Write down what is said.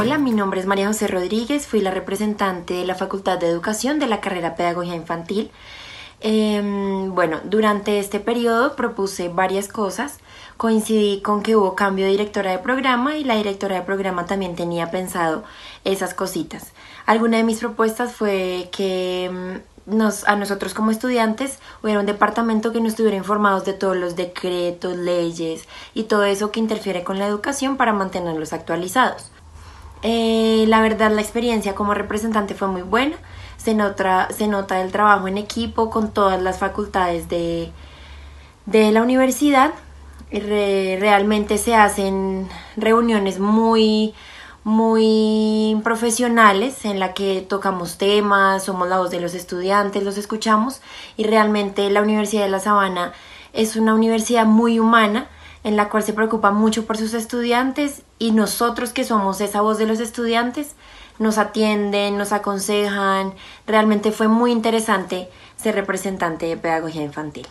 Hola, mi nombre es María José Rodríguez, fui la representante de la Facultad de Educación de la carrera Pedagogía Infantil. Em, bueno, durante este periodo propuse varias cosas. Coincidí con que hubo cambio de directora de programa y la directora de programa también tenía pensado esas cositas. Alguna de mis propuestas fue que em, nos, a nosotros como estudiantes hubiera un departamento que nos estuviera informados de todos los decretos, leyes y todo eso que interfiere con la educación para mantenerlos actualizados. Eh, la verdad, la experiencia como representante fue muy buena. Se nota, se nota el trabajo en equipo con todas las facultades de, la universidad. realmente se hacen reuniones muy, muy profesionales en la que tocamos temas, somos la voz de los estudiantes, los escuchamos y realmente la Universidad de La Sabana es una universidad muy humana en la cual se preocupa mucho por sus estudiantes y nosotros que somos esa voz de los estudiantes nos atienden, nos aconsejan. Realmente fue muy interesante ser representante de pedagogía infantil.